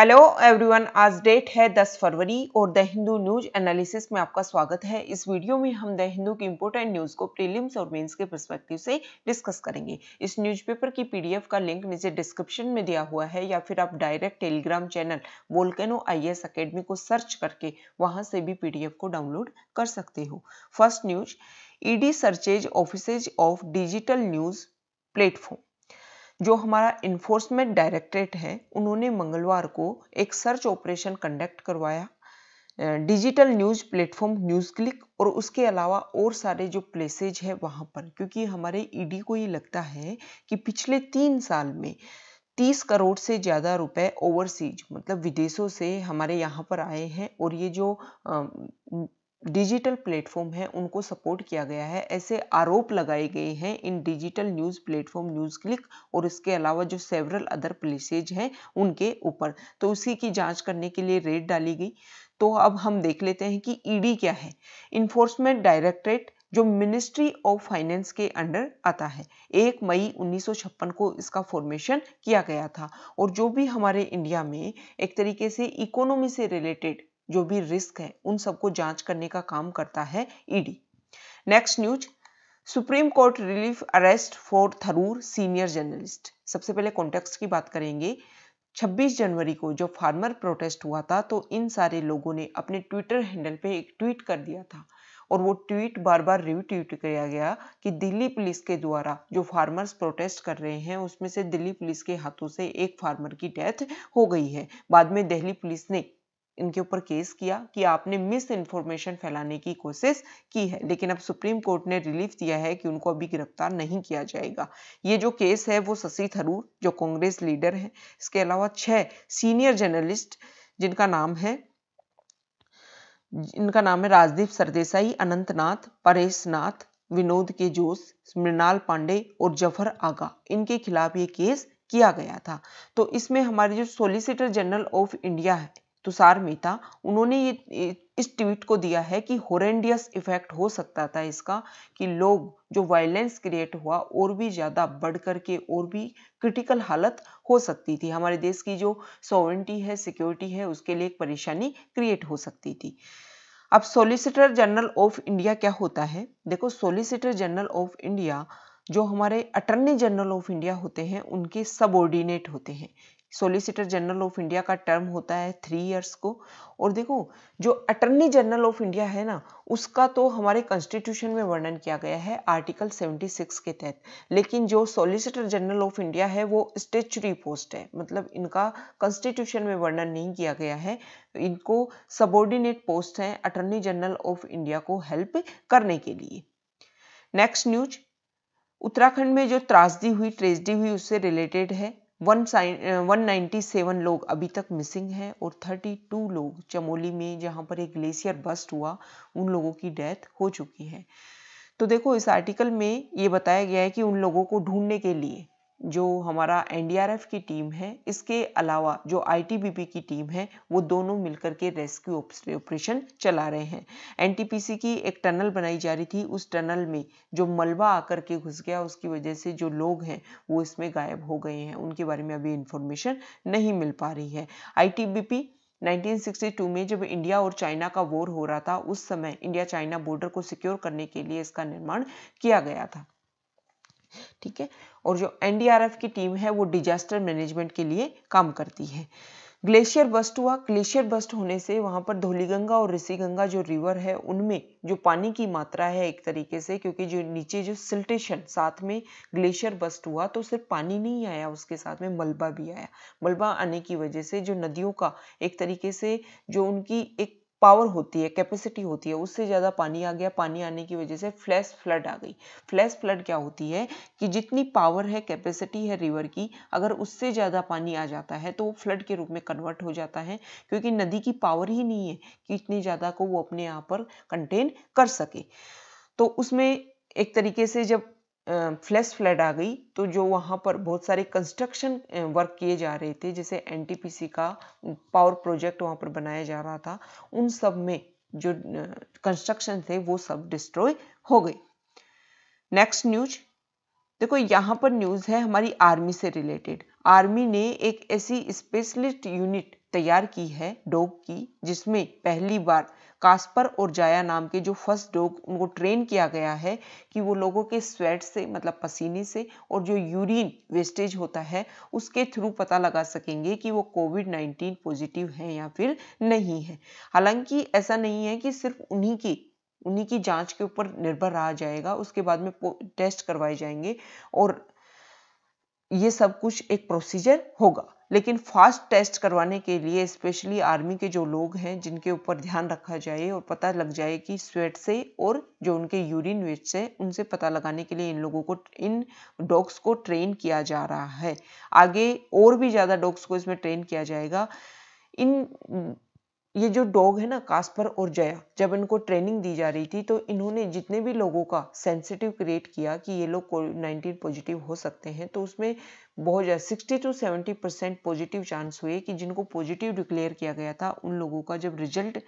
Hello everyone आज date है 10 फरवरी और द हिंदू न्यूज एनालिसिस में आपका स्वागत है इस वीडियो में हम द हिंदू की इम्पोर्टेंट न्यूज को प्रीलिम्स और मेंस के परस्पेक्टिव से डिस्कस करेंगे इस न्यूज़पेपर की पीडीएफ का लिंक नीचे डिस्क्रिप्शन में दिया हुआ है या फिर आप direct Telegram channel Volcano I S को सर्च करके वहां से भी पी को डाउनलोड कर सकते हो first news ED searches offices of digital news platform जो हमारा इन्फोर्समेंट डायरेक्टरेट है उन्होंने मंगलवार को एक सर्च ऑपरेशन कंडक्ट करवाया digital news platform NewsClick और उसके अलावा और सारे जो प्लेसेज है वहाँ पर क्योंकि हमारे ईडी को ये लगता है कि पिछले तीन साल में तीस करोड़ से ज़्यादा रुपए ओवरसीज मतलब विदेशों से हमारे यहाँ पर आए हैं और ये जो डिजिटल प्लेटफॉर्म हैं उनको सपोर्ट किया गया है ऐसे आरोप लगाए गए हैं इन digital news platform NewsClick और इसके अलावा जो सेवरल अदर प्लेसेज हैं उनके ऊपर तो उसी की जांच करने के लिए रेड डाली गई तो अब हम देख लेते हैं कि ईडी e क्या है इन्फोर्समेंट डायरेक्टरेट जो मिनिस्ट्री ऑफ फाइनेंस के अंडर आता है एक मई 1956 को इसका फॉर्मेशन किया गया था और जो भी हमारे इंडिया में एक तरीके से इकोनॉमी से रिलेटेड जो भी रिस्क है उन सबको जांच करने का काम करता है ED next news supreme court relief arrest for Tharoor senior journalist सबसे पहले कॉन्टेक्स्ट की बात करेंगे 26 जनवरी को जो फार्मर प्रोटेस्ट हुआ था तो इन सारे लोगों ने अपने ट्विटर हैंडल पे एक ट्वीट कर दिया था और वो ट्वीट बार बार रिट्वीट किया गया कि दिल्ली पुलिस के द्वारा जो फार्मर्स प्रोटेस्ट कर रहे हैं उसमें से दिल्ली पुलिस के हाथों से एक फार्मर की डेथ हो गई है बाद में दिल्ली पुलिस ने इनके ऊपर केस किया कि आपने मिस इन्फॉर्मेशन फैलाने की कोशिश की है लेकिन अब सुप्रीम कोर्ट ने रिलीफ दिया है कि उनको अभी गिरफ्तार नहीं किया जाएगा ये जो केस है वो शशि थरूर जो कांग्रेस लीडर है इसके अलावा छह सीनियर जर्नलिस्ट जिनका नाम है इनका नाम है राजदीप सरदेसाई अनंतनाथ परेश नाथ विनोद के जोश मृणाल पांडे और जफर आगा इनके खिलाफ ये केस किया गया था तो इसमें हमारे जो सोलिसिटर जनरल ऑफ इंडिया है तुषार मेहता उन्होंने ये इस ट्वीट को दिया है कि होरेंडियस इफेक्ट हो सकता था इसका कि लोग जो वायलेंस क्रिएट हुआ और भी ज़्यादा बढ़ कर के और भी क्रिटिकल हालत हो सकती थी हमारे देश की जो सॉवरेंटी है सिक्योरिटी है उसके लिए एक परेशानी क्रिएट हो सकती थी अब सोलिसिटर जनरल ऑफ इंडिया क्या होता है देखो सोलिसिटर जनरल ऑफ इंडिया जो हमारे अटर्नी जनरल ऑफ इंडिया होते हैं उनके सबऑर्डिनेट होते हैं सोलिसिटर जनरल ऑफ इंडिया का टर्म होता है थ्री इयर्स को और देखो जो अटर्नी जनरल ऑफ इंडिया है ना उसका तो हमारे कॉन्स्टिट्यूशन में वर्णन किया गया है आर्टिकल 76 के तहत लेकिन जो सोलिसिटर जनरल ऑफ इंडिया है वो स्टेचुरी पोस्ट है मतलब इनका कॉन्स्टिट्यूशन में वर्णन नहीं किया गया है इनको सबॉर्डिनेट पोस्ट हैं अटर्नी जनरल ऑफ इंडिया को हेल्प करने के लिए नेक्स्ट न्यूज उत्तराखंड में जो त्रासदी हुई ट्रेजडी हुई उससे रिलेटेड है वन वन नाइन्टी सेवन लोग अभी तक मिसिंग हैं और थर्टी टू लोग चमोली में जहां पर एक ग्लेशियर बस्ट हुआ उन लोगों की डेथ हो चुकी है तो देखो इस आर्टिकल में ये बताया गया है कि उन लोगों को ढूंढने के लिए जो हमारा एनडीआरएफ की टीम है इसके अलावा जो आईटीबीपी की टीम है वो दोनों मिलकर के रेस्क्यू ऑपरेशन चला रहे हैं एनटीपीसी की एक टनल बनाई जा रही थी उस टनल में जो मलबा आकर के घुस गया उसकी वजह से जो लोग हैं वो इसमें गायब हो गए हैं उनके बारे में अभी इन्फॉर्मेशन नहीं मिल पा रही है आई 1962 में जब इंडिया और चाइना का वॉर हो रहा था उस समय इंडिया चाइना बॉर्डर को सिक्योर करने के लिए इसका निर्माण किया गया था ठीक है और जो एनडीआरएफ की टीम है वो डिजास्टर मैनेजमेंट के लिए काम करती है ग्लेशियर बस्ट हुआ ग्लेशियर बस्ट होने से वहाँ पर धोलीगंगा और ऋषिगंगा जो रिवर है उनमें जो पानी की मात्रा है एक तरीके से क्योंकि जो नीचे जो सिल्टेशन साथ में ग्लेशियर बस्ट हुआ तो सिर्फ पानी नहीं आया उसके साथ में मलबा भी आया मलबा आने की वजह से जो नदियों का एक तरीके से जो उनकी एक पावर होती है कैपेसिटी होती है उससे ज़्यादा पानी आ गया पानी आने की वजह से फ्लैश फ्लड आ गई फ्लैश फ्लड क्या होती है कि जितनी पावर है कैपेसिटी है रिवर की अगर उससे ज़्यादा पानी आ जाता है तो वो फ्लड के रूप में कन्वर्ट हो जाता है क्योंकि नदी की पावर ही नहीं है कि इतनी ज़्यादा को वो अपने यहाँ पर कंटेन कर सके तो उसमें एक तरीके से जब फ्लैश फ्लड आ गई तो जो वहाँ पर बहुत सारे कंस्ट्रक्शन वर्क किए जा रहे थे जैसे एनटीपीसी का पावर प्रोजेक्ट वहाँ पर बनाया जा रहा था उन सब में जो कंस्ट्रक्शन थे वो सब डिस्ट्रॉय हो गए नेक्स्ट न्यूज देखो यहाँ पर न्यूज है हमारी आर्मी से रिलेटेड आर्मी ने एक ऐसी स्पेशलिस्ट यूनिट तैयार की है डोग की जिसमें पहली बार कास्पर और जाया नाम के जो फर्स्ट डोग उनको ट्रेन किया गया है कि वो लोगों के स्वेट से मतलब पसीने से और जो यूरिन वेस्टेज होता है उसके थ्रू पता लगा सकेंगे कि वो कोविड नाइन्टीन पॉजिटिव है या फिर नहीं है हालांकि ऐसा नहीं है कि सिर्फ उन्हीं की उन्हीं की जांच के ऊपर निर्भर रहा जाएगा उसके बाद में टेस्ट करवाए जाएंगे और ये सब कुछ एक प्रोसीजर होगा लेकिन फास्ट टेस्ट करवाने के लिए स्पेशली आर्मी के जो लोग हैं जिनके ऊपर ध्यान रखा जाए और पता लग जाए कि स्वेट से और जो उनके यूरिन वेट से उनसे पता लगाने के लिए इन लोगों को इन डॉग्स को ट्रेन किया जा रहा है आगे और भी ज़्यादा डॉग्स को इसमें ट्रेन किया जाएगा इन ये जो डॉग है ना कास्पर और जया जब इनको ट्रेनिंग दी जा रही थी तो इन्होंने जितने भी लोगों का सेंसिटिव क्रिएट किया कि ये लोग कोविड नाइन्टीन पॉजिटिव हो सकते हैं तो उसमें बहुत ज़्यादा sixty to seventy percent positive chance हुए कि जिनको पॉजिटिव डिक्लेयर किया गया था उन लोगों का जब रिजल्ट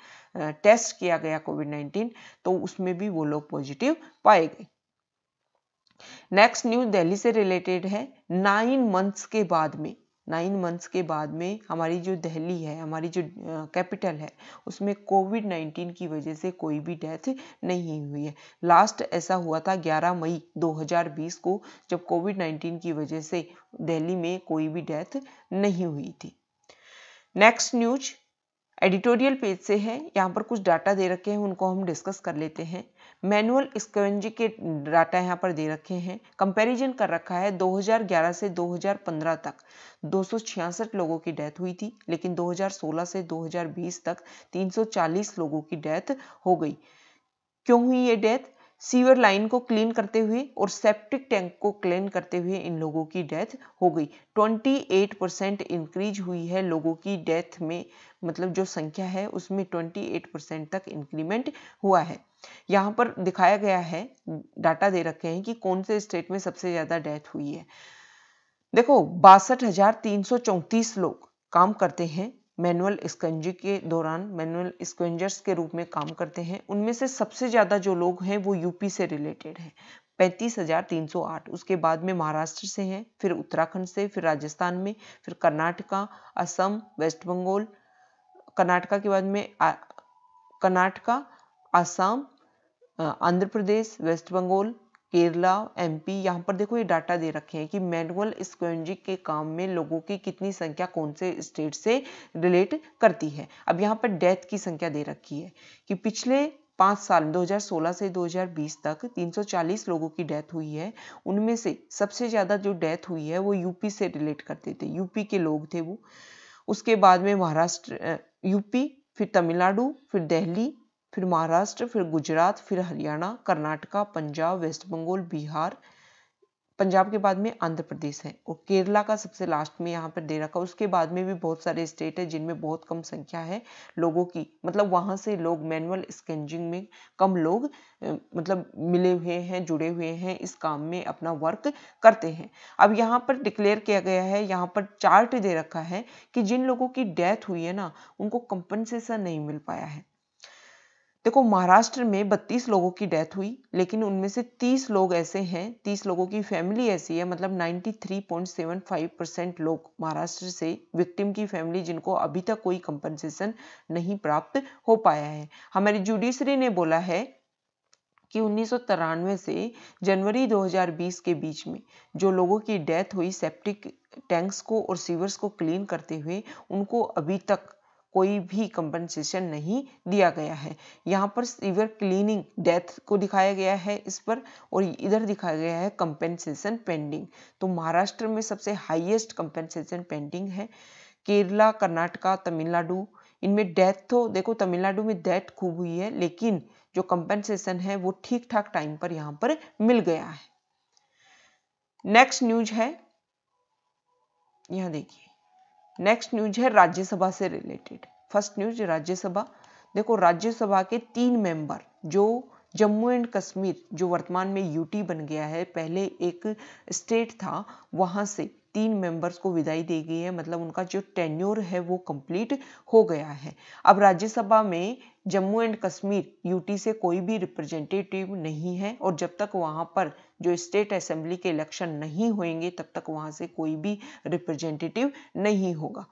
टेस्ट किया गया कोविड नाइन्टीन तो उसमें भी वो लोग पॉजिटिव पाए गए नेक्स्ट न्यूज दिल्ली से रिलेटेड है नाइन मंथ्स के बाद में नाइन मंथ्स के बाद में हमारी जो दिल्ली है हमारी जो कैपिटल है उसमें कोविड नाइन्टीन की वजह से कोई भी डेथ नहीं हुई है लास्ट ऐसा हुआ था 11 मई 2020 को जब कोविड नाइन्टीन की वजह से दिल्ली में कोई भी डेथ नहीं हुई थी नेक्स्ट न्यूज एडिटोरियल पेज से है यहाँ पर कुछ डाटा दे रखे हैं उनको हम डिस्कस कर लेते हैं मैनुअल स्क्वेंजी के डाटा यहाँ पर दे रखे हैं कंपैरिजन कर रखा है 2011 से 2015 तक दो लोगों की डेथ हुई थी लेकिन 2016 से 2020 तक 340 लोगों की डेथ हो गई क्यों हुई ये डेथ सीवर लाइन को क्लीन करते हुए और सेप्टिक टैंक को क्लीन करते हुए इन लोगों की डेथ हो गई 28 परसेंट इंक्रीज हुई है लोगों की डेथ में मतलब जो संख्या है उसमें 28 परसेंट तक इंक्रीमेंट हुआ है यहाँ पर दिखाया गया है डाटा दे रखे हैं कि कौन से स्टेट में सबसे ज़्यादा डेथ हुई है देखो बासठ लोग काम करते हैं मैनुअल स्कंजी के दौरान मैनुअल स्कंजर्स के रूप में काम करते हैं उनमें से सबसे ज़्यादा जो लोग हैं वो यूपी से रिलेटेड हैं पैंतीस हज़ार तीन सौ आठ उसके बाद में महाराष्ट्र से हैं फिर उत्तराखंड से फिर राजस्थान में फिर कर्नाटका असम वेस्ट बंगाल कर्नाटका के बाद में कर्नाटका असम आंध्र प्रदेश वेस्ट बंगाल केरला एमपी यहाँ पर देखो ये डाटा दे रखे हैं कि मैनुअल स्क्वेंजिंग के काम में लोगों की कितनी संख्या कौन से स्टेट से रिलेट करती है अब यहाँ पर डेथ की संख्या दे रखी है कि पिछले पाँच साल 2016 से 2020 तक 340 लोगों की डेथ हुई है उनमें से सबसे ज़्यादा जो डेथ हुई है वो यूपी से रिलेट करते थे यूपी के लोग थे वो उसके बाद में महाराष्ट्र यूपी फिर तमिलनाडु फिर दिल्ली फिर महाराष्ट्र फिर गुजरात फिर हरियाणा कर्नाटका पंजाब वेस्ट बंगाल बिहार पंजाब के बाद में आंध्र प्रदेश है और केरला का सबसे लास्ट में यहाँ पर दे रखा है उसके बाद में भी बहुत सारे स्टेट है जिनमें बहुत कम संख्या है लोगों की मतलब वहाँ से लोग मैनुअल स्कैनिंग में कम लोग मतलब मिले हुए हैं जुड़े हुए हैं इस काम में अपना वर्क करते हैं अब यहाँ पर डिक्लेयर किया गया है यहाँ पर चार्ट दे रखा है कि जिन लोगों की डेथ हुई है ना उनको कंपनसेशन नहीं मिल पाया है देखो महाराष्ट्र में 32 लोगों की डेथ हुई लेकिन उनमें से 30 लोग ऐसे हैं 30 लोगों की फैमिली ऐसी है मतलब 93.75 परसेंट लोग महाराष्ट्र से विक्टिम की फैमिली जिनको अभी तक कोई कंपनसेशन नहीं प्राप्त हो पाया है हमारी जुडिशरी ने बोला है कि उन्नीस से जनवरी 2020 के बीच में जो लोगों की डेथ हुई सेप्टिक टैंक्स को और सीवर्स को क्लीन करते हुए उनको अभी तक कोई भी कंपनसेशन नहीं दिया गया है यहाँ पर सीवियर क्लीनिंग डेथ को दिखाया गया है इस पर और इधर दिखाया गया है कंपनसेशन पेंडिंग तो महाराष्ट्र में सबसे हाईएस्ट कंपनसेशन पेंडिंग है केरला कर्नाटका तमिलनाडु इनमें डेथ तो देखो तमिलनाडु में डेथ खूब हुई है लेकिन जो कंपनसेशन है वो ठीक ठाक टाइम पर यहाँ पर मिल गया है नेक्स्ट न्यूज है यहाँ देखिए नेक्स्ट न्यूज है राज्यसभा से रिलेटेड फर्स्ट न्यूज राज्यसभा देखो राज्यसभा के तीन मेंबर जो जम्मू एंड कश्मीर जो वर्तमान में यूटी बन गया है पहले एक स्टेट था वहां से तीन मेंबर्स को विदाई दी गई है मतलब उनका जो टेन्योर है वो कंप्लीट हो गया है अब राज्यसभा में जम्मू एंड कश्मीर यूटी से कोई भी रिप्रेजेंटेटिव नहीं है और जब तक वहाँ पर जो स्टेट असेंबली के इलेक्शन नहीं होंगे तब तक वहाँ से कोई भी रिप्रेजेंटेटिव नहीं होगा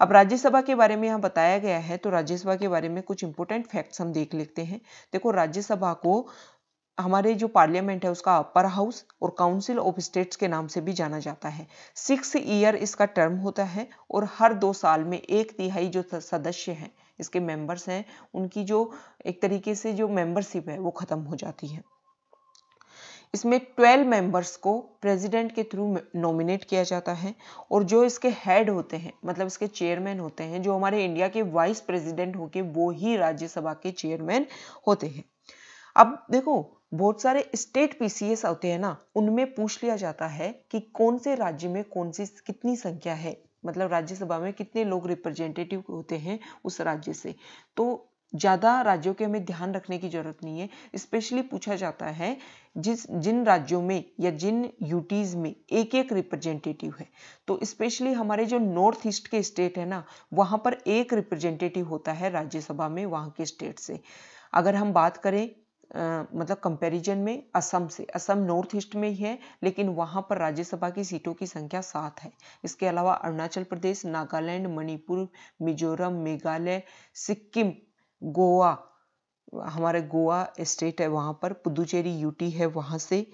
अब राज्यसभा के बारे में यहाँ बताया गया है तो राज्यसभा के बारे में कुछ इंपोर्टेंट फैक्ट्स हम देख लेते हैं देखो राज्यसभा को हमारे जो पार्लियामेंट है उसका अपर हाउस और काउंसिल ऑफ स्टेट्स के नाम से भी जाना जाता है सिक्स ईयर इसका टर्म होता है और हर दो साल में एक तिहाई जो सदस्य हैं इसके मेंबर्स हैं उनकी जो एक तरीके से जो मेंबरशिप है वो ख़त्म हो जाती है इसमें ट्वेल्व मेंबर्स को प्रेसिडेंट के थ्रू नॉमिनेट किया जाता है और जो इसके हेड होते हैं मतलब इसके चेयरमैन होते हैं जो हमारे इंडिया के वाइस प्रेसिडेंट होके वो ही राज्यसभा के चेयरमैन होते हैं अब देखो बहुत सारे स्टेट पीसीएस होते हैं ना उनमें पूछ लिया जाता है कि कौन से राज्य में कौन सी कितनी संख्या है मतलब राज्यसभा में कितने लोग रिप्रेजेंटेटिव होते हैं उस राज्य से तो ज़्यादा राज्यों के हमें ध्यान रखने की ज़रूरत नहीं है स्पेशली पूछा जाता है जिस जिन राज्यों में या जिन यूटीज़ में एक एक रिप्रेजेंटेटिव है तो स्पेशली हमारे जो नॉर्थ ईस्ट के स्टेट है ना वहां पर एक रिप्रेजेंटेटिव होता है राज्यसभा में वहां के स्टेट से अगर हम बात करें आ, मतलब कंपैरिजन में असम से असम नॉर्थ ईस्ट में ही है लेकिन वहाँ पर राज्यसभा की सीटों की संख्या सात है इसके अलावा अरुणाचल प्रदेश नागालैंड मणिपुर मिजोरम मेघालय सिक्किम गोवा हमारे गोवा स्टेट है वहाँ पर पुदुचेरी यूटी है वहाँ से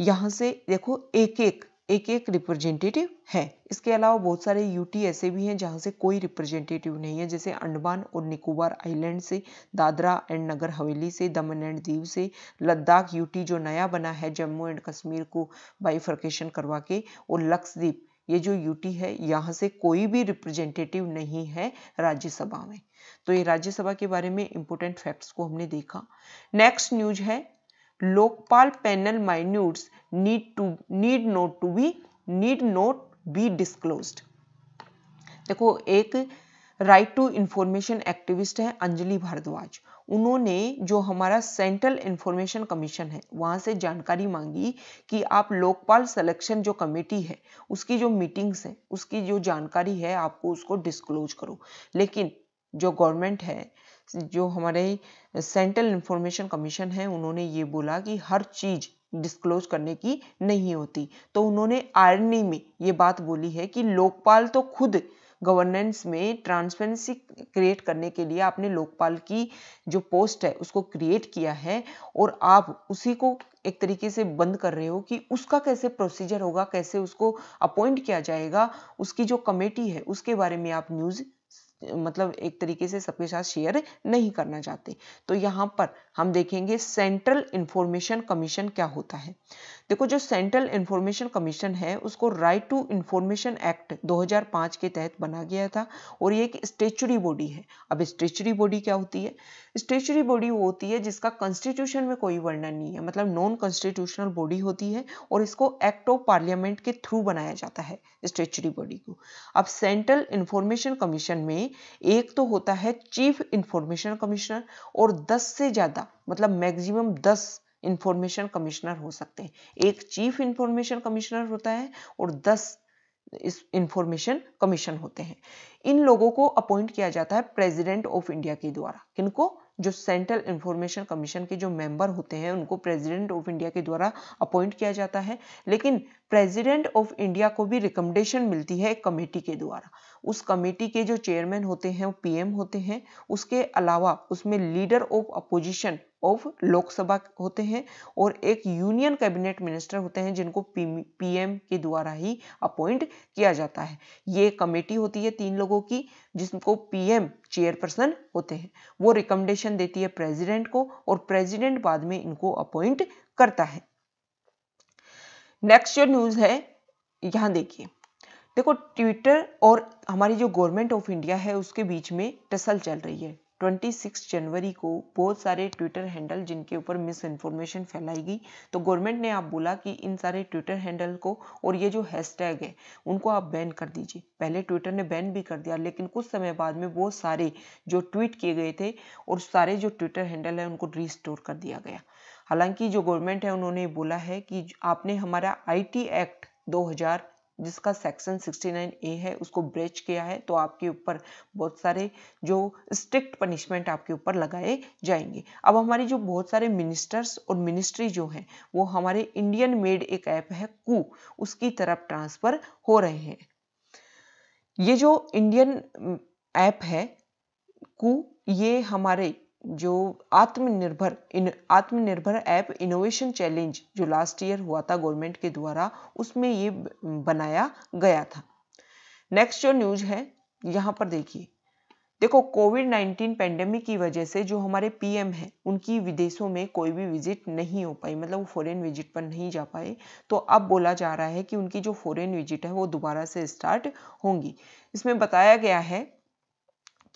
यहाँ से देखो एक एक एक एक रिप्रेजेंटेटिव है इसके अलावा बहुत सारे यूटी ऐसे भी हैं जहाँ से कोई रिप्रेजेंटेटिव नहीं है जैसे अंडमान और निकोबार आइलैंड से दादरा एंड नगर हवेली से दमन एंड दीव से लद्दाख यूटी जो नया बना है जम्मू एंड कश्मीर को बाइफर्केशन करवा के और लक्षद्वीप ये जो यूटी है यहाँ से कोई भी रिप्रेजेंटेटिव नहीं है राज्यसभा में तो ये राज्यसभा के बारे में इम्पोर्टेंट फैक्ट्स को हमने देखा नेक्स्ट न्यूज है Lokpal panel minutes need to need not to be need not be disclosed. देखो एक राइट टू इंफॉर्मेशन एक्टिविस्ट है अंजलि भारद्वाज उन्होंने जो हमारा सेंट्रल इंफॉर्मेशन कमीशन है वहां से जानकारी मांगी कि आप लोकपाल सिलेक्शन जो कमेटी है उसकी जो मीटिंग्स है उसकी जो जानकारी है आपको उसको डिस्क्लोज करो लेकिन जो गवर्नमेंट है जो हमारे सेंट्रल इंफॉर्मेशन कमीशन है उन्होंने ये बोला कि हर चीज़ डिस्क्लोज करने की नहीं होती तो उन्होंने आयरनी में ये बात बोली है कि लोकपाल तो खुद गवर्नेंस में ट्रांसपेरेंसी क्रिएट करने के लिए आपने लोकपाल की जो पोस्ट है उसको क्रिएट किया है और आप उसी को एक तरीके से बंद कर रहे हो कि उसका कैसे प्रोसीजर होगा कैसे उसको अपॉइंट किया जाएगा उसकी जो कमेटी है उसके बारे में आप न्यूज़ मतलब एक तरीके से सबके साथ शेयर नहीं करना चाहते तो यहाँ पर हम देखेंगे सेंट्रल इंफॉर्मेशन कमीशन क्या होता है देखो जो सेंट्रल इंफॉर्मेशन कमीशन है उसको राइट टू इंफॉर्मेशन एक्ट 2005 के तहत बना गया था और ये एक स्टेचुरी बॉडी है अब स्टेचुरी बॉडी क्या होती है स्टेचुरी बॉडी वो होती है जिसका कॉन्स्टिट्यूशन में कोई वर्णन नहीं है मतलब नॉन कॉन्स्टिट्यूशनल बॉडी होती है और इसको एक्ट ऑफ पार्लियामेंट के थ्रू बनाया जाता है स्टेचुरी बॉडी को अब सेंट्रल इंफॉर्मेशन कमीशन में एक तो होता है चीफ इंफॉर्मेशन कमिश्नर और 10 से ज़्यादा मतलब मैक्सिमम 10 इंफॉर्मेशन कमिश्नर हो सकते हैं एक चीफ इंफॉर्मेशन कमिश्नर होता है और 10 इस इंफॉर्मेशन कमीशन होते हैं इन लोगों को अपॉइंट किया जाता है प्रेसिडेंट ऑफ इंडिया के द्वारा किनको जो सेंट्रल इंफॉर्मेशन कमीशन के जो मेंबर होते हैं उनको प्रेसिडेंट ऑफ इंडिया के द्वारा अपॉइंट किया जाता है लेकिन प्रेसिडेंट ऑफ इंडिया को भी रिकमेंडेशन मिलती है कमेटी के द्वारा उस कमेटी के जो चेयरमैन होते हैं वो पीएम होते हैं उसके अलावा उसमें leader of opposition of Lok Sabha होते हैं और एक यूनियन कैबिनेट मिनिस्टर होते हैं जिनको पीएम के द्वारा ही अपॉइंट किया जाता है ये कमेटी होती है तीन लोगों की जिसको पीएम चेयरपर्सन होते हैं वो रिकमेंडेशन देती है प्रेसिडेंट को और प्रेसिडेंट बाद में इनको अपॉइंट करता है नेक्स्ट जो न्यूज़ है यहाँ देखिए देखो ट्विटर और हमारी जो गवर्नमेंट ऑफ इंडिया है उसके बीच में टसल चल रही है 26 जनवरी को बहुत सारे ट्विटर हैंडल जिनके ऊपर मिस इन्फॉर्मेशन फैलाई गई तो गवर्नमेंट ने आप बोला कि इन सारे ट्विटर हैंडल को और ये जो हैशटैग है उनको आप बैन कर दीजिए पहले ट्विटर ने बैन भी कर दिया लेकिन कुछ समय बाद में बहुत सारे जो ट्वीट किए गए थे और सारे जो ट्विटर हैंडल है उनको रिस्टोर कर दिया गया हालांकि जो गवर्नमेंट है उन्होंने बोला है कि आपने हमारा आईटी एक्ट 2000 जिसका सेक्शन 69 ए है उसको ब्रेच किया है तो आपके ऊपर बहुत सारे जो स्ट्रिक्ट पनिशमेंट आपके ऊपर लगाए जाएंगे अब हमारी जो बहुत सारे मिनिस्टर्स और मिनिस्ट्री जो हैं वो हमारे इंडियन मेड एक ऐप है कु उसकी तरफ ट्रांसफ़र हो रहे हैं ये जो इंडियन ऐप है कु ये हमारे जो आत्मनिर्भर इन आत्मनिर्भर ऐप इनोवेशन चैलेंज जो लास्ट ईयर हुआ था गवर्नमेंट के द्वारा उसमें ये बनाया गया था नेक्स्ट जो न्यूज है यहाँ पर देखिए देखो कोविड 19 पेंडेमिक की वजह से जो हमारे पीएम हैं उनकी विदेशों में कोई भी विजिट नहीं हो पाई मतलब वो फॉरेन विजिट पर नहीं जा पाए तो अब बोला जा रहा है कि उनकी जो फॉरेन विजिट है वो दोबारा से स्टार्ट होंगी इसमें बताया गया है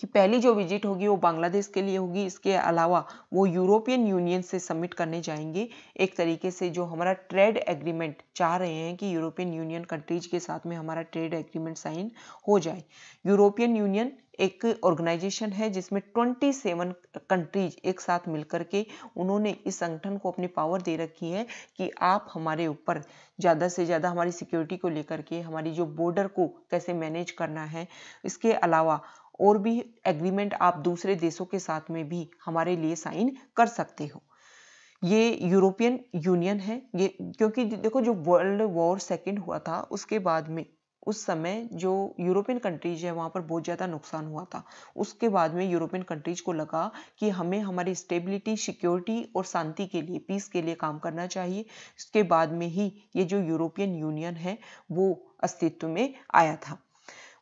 कि पहली जो विजिट होगी वो बांग्लादेश के लिए होगी इसके अलावा वो यूरोपियन यूनियन से सबमिट करने जाएंगे एक तरीके से जो हमारा ट्रेड एग्रीमेंट चाह रहे हैं कि यूरोपियन यूनियन कंट्रीज के साथ में हमारा ट्रेड एग्रीमेंट साइन हो जाए यूरोपियन यूनियन एक ऑर्गेनाइजेशन है जिसमें ट्वेंटी सेवन कंट्रीज एक साथ मिलकर के उन्होंने इस संगठन को अपनी पावर दे रखी है कि आप हमारे ऊपर ज़्यादा से ज़्यादा हमारी सिक्योरिटी को लेकर के हमारी जो बॉर्डर को कैसे मैनेज करना है इसके अलावा और भी एग्रीमेंट आप दूसरे देशों के साथ में भी हमारे लिए साइन कर सकते हो ये यूरोपियन यूनियन है ये क्योंकि देखो जो वर्ल्ड वॉर सेकेंड हुआ था उसके बाद में उस समय जो यूरोपियन कंट्रीज है वहाँ पर बहुत ज़्यादा नुकसान हुआ था उसके बाद में यूरोपियन कंट्रीज को लगा कि हमें हमारी स्टेबिलिटी सिक्योरिटी और शांति के लिए पीस के लिए काम करना चाहिए इसके बाद में ही ये जो यूरोपियन यूनियन है वो अस्तित्व में आया था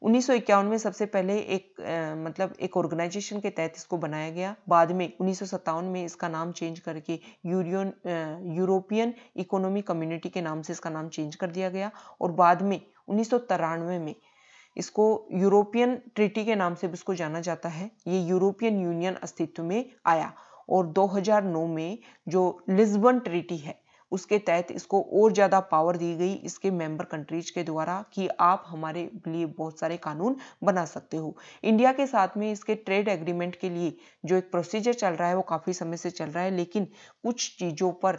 उन्नीस में सबसे पहले एक आ, मतलब एक ऑर्गेनाइजेशन के तहत इसको बनाया गया बाद में उन्नीस में इसका नाम चेंज करके यूरियन यूरोपियन इकोनॉमी कम्युनिटी के नाम से इसका नाम चेंज कर दिया गया और बाद में उन्नीस में इसको यूरोपियन ट्रिटी के नाम से भी इसको जाना जाता है ये यूरोपियन यूनियन अस्तित्व में आया और 2009 में जो लिस्बन ट्रिटी है उसके तहत इसको और ज़्यादा पावर दी गई इसके मेंबर कंट्रीज के द्वारा कि आप हमारे लिए बहुत सारे कानून बना सकते हो इंडिया के साथ में इसके ट्रेड एग्रीमेंट के लिए जो एक प्रोसीजर चल रहा है वो काफ़ी समय से चल रहा है लेकिन कुछ चीज़ों पर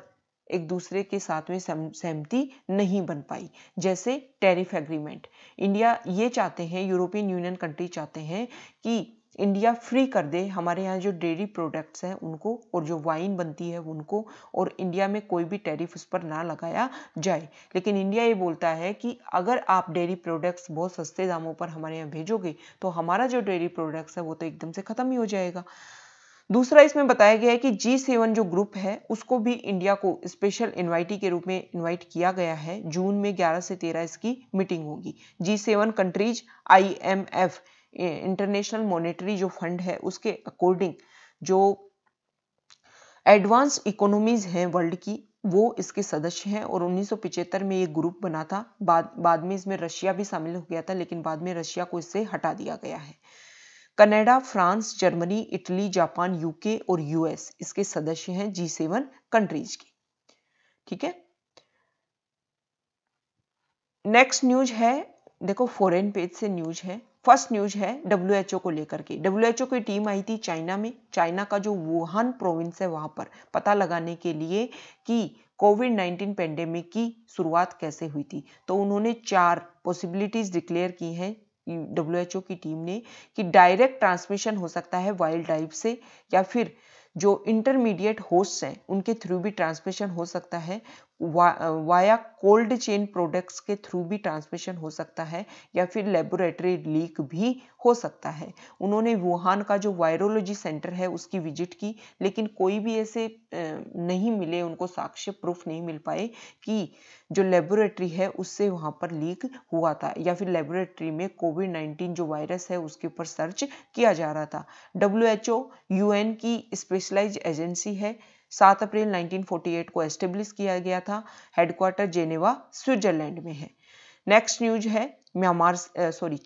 एक दूसरे के साथ में सहमति नहीं बन पाई जैसे टैरिफ एग्रीमेंट इंडिया ये चाहते हैं यूरोपियन यूनियन कंट्री चाहते हैं कि इंडिया फ्री कर दे हमारे यहाँ जो डेयरी प्रोडक्ट्स हैं उनको और जो वाइन बनती है उनको और इंडिया में कोई भी टैरिफ उस पर ना लगाया जाए लेकिन इंडिया ये बोलता है कि अगर आप डेयरी प्रोडक्ट्स बहुत सस्ते दामों पर हमारे यहाँ भेजोगे तो हमारा जो डेयरी प्रोडक्ट्स है वो तो एकदम से ख़त्म ही हो जाएगा दूसरा इसमें बताया गया है कि जी सेवन जो ग्रुप है उसको भी इंडिया को स्पेशल इनवाइटी के रूप में इनवाइट किया गया है जून में 11 से 13 इसकी मीटिंग होगी G seven countries IMF international monetary जो फंड है उसके अकॉर्डिंग जो एडवांस इकोनॉमीज हैं वर्ल्ड की वो इसके सदस्य हैं और उन्नीस में ये ग्रुप बना था बाद बाद में इसमें रशिया भी शामिल हो गया था लेकिन बाद में रशिया को इससे हटा दिया गया है Canada France Germany Italy Japan UK और यूएस इसके सदस्य हैं जी सेवन कंट्रीज की ठीक है नेक्स्ट न्यूज है देखो फॉरेन पेज से न्यूज है फर्स्ट न्यूज है डब्ल्यू को लेकर के डब्ल्यू की टीम आई थी चाइना में चाइना का जो वुहान प्रोविंस है वहां पर पता लगाने के लिए कि कोविड 19 पेंडेमिक की शुरुआत कैसे हुई थी तो उन्होंने चार पॉसिबिलिटीज डिक्लेयर की हैं डब्ल्यू की टीम ने कि डायरेक्ट ट्रांसमिशन हो सकता है वाइल्ड लाइफ से या फिर जो इंटरमीडिएट होस्ट हैं उनके थ्रू भी ट्रांसमिशन हो सकता है वाया कोल्ड चेन प्रोडक्ट्स के थ्रू भी ट्रांसमिशन हो सकता है या फिर लेबोरेटरी लीक भी हो सकता है उन्होंने वुहान का जो वायरोलॉजी सेंटर है उसकी विजिट की लेकिन कोई भी ऐसे नहीं मिले उनको साक्ष्य प्रूफ नहीं मिल पाए कि जो लेबोरेटरी है उससे वहाँ पर लीक हुआ था या फिर लेबोरेटरी में कोविड नाइन्टीन जो वायरस है उसके ऊपर सर्च किया जा रहा था W H O U N की स्पेशलाइज एजेंसी है सात अप्रैल 1948 को एस्टेब्लिश किया गया था हेडक्वार्टर जेनेवा स्विट्जरलैंड में है नेक्स्ट न्यूज है म्यांमार सॉरी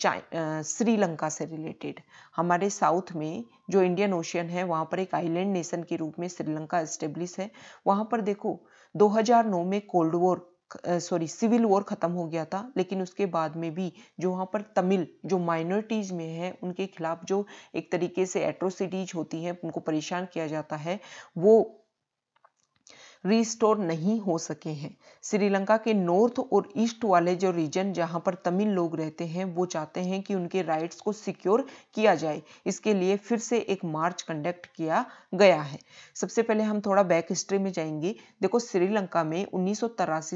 श्रीलंका से रिलेटेड हमारे साउथ में जो इंडियन ओशियन है वहाँ पर एक आइलैंड नेशन के रूप में श्रीलंका एस्टेब्लिश है वहाँ पर देखो 2009 में cold war sorry civil war ख़त्म हो गया था लेकिन उसके बाद में भी जो वहाँ पर तमिल जो माइनॉरिटीज़ में है उनके खिलाफ जो एक तरीके से एट्रोसिटीज होती हैं उनको परेशान किया जाता है वो रिस्टोर नहीं हो सके हैं श्रीलंका के नॉर्थ और ईस्ट वाले जो रीजन जहां पर तमिल लोग रहते हैं वो चाहते हैं कि उनके राइट्स को सिक्योर किया जाए इसके लिए फिर से एक मार्च कंडक्ट किया गया है सबसे पहले हम थोड़ा बैक हिस्ट्री में जाएंगे देखो श्रीलंका में उन्नीस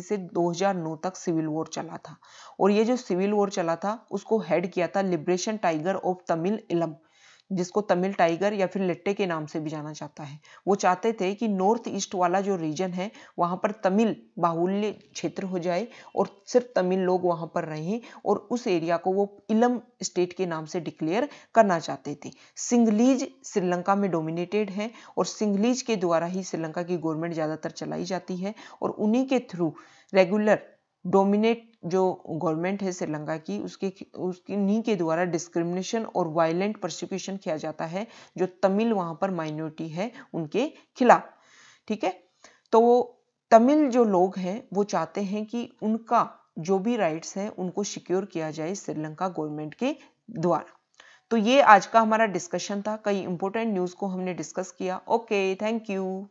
से दो तक सिविल वॉर चला था और ये जो सिविल वॉर चला था उसको हेड किया था लिबरेशन टाइगर ऑफ तमिल इलम जिसको तमिल टाइगर या फिर लिट्टे के नाम से भी जाना जाता है वो चाहते थे कि नॉर्थ ईस्ट वाला जो रीजन है वहाँ पर तमिल बाहुल्य क्षेत्र हो जाए और सिर्फ तमिल लोग वहाँ पर रहें और उस एरिया को वो इलम स्टेट के नाम से डिक्लेयर करना चाहते थे सिंगलीज श्रीलंका में डोमिनेटेड है और सिंगलीज के द्वारा ही श्रीलंका की गवर्नमेंट ज़्यादातर चलाई जाती है और उन्हीं के थ्रू रेगुलर डोमिनेट जो गवर्नमेंट है श्रीलंका की उसके उसकी नी के द्वारा डिस्क्रिमिनेशन और वायलेंट प्रोसिक्यूशन किया जाता है जो तमिल वहां पर माइनॉरिटी है उनके खिलाफ ठीक है तो तमिल जो लोग हैं वो चाहते हैं कि उनका जो भी राइट्स हैं उनको सिक्योर किया जाए श्रीलंका गवर्नमेंट के द्वारा तो ये आज का हमारा डिस्कशन था कई इंपॉर्टेंट न्यूज़ को हमने डिस्कस किया ओके थैंक यू